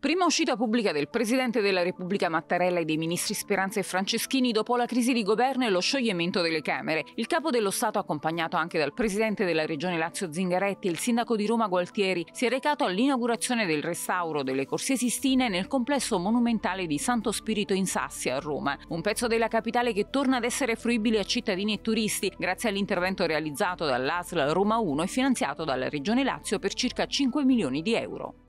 Prima uscita pubblica del Presidente della Repubblica Mattarella e dei ministri Speranza e Franceschini dopo la crisi di governo e lo scioglimento delle Camere. Il capo dello Stato, accompagnato anche dal Presidente della Regione Lazio Zingaretti e il Sindaco di Roma Gualtieri, si è recato all'inaugurazione del restauro delle corsie Sistine nel complesso monumentale di Santo Spirito in Sassi a Roma, un pezzo della capitale che torna ad essere fruibile a cittadini e turisti grazie all'intervento realizzato dall'ASL Roma 1 e finanziato dalla Regione Lazio per circa 5 milioni di euro.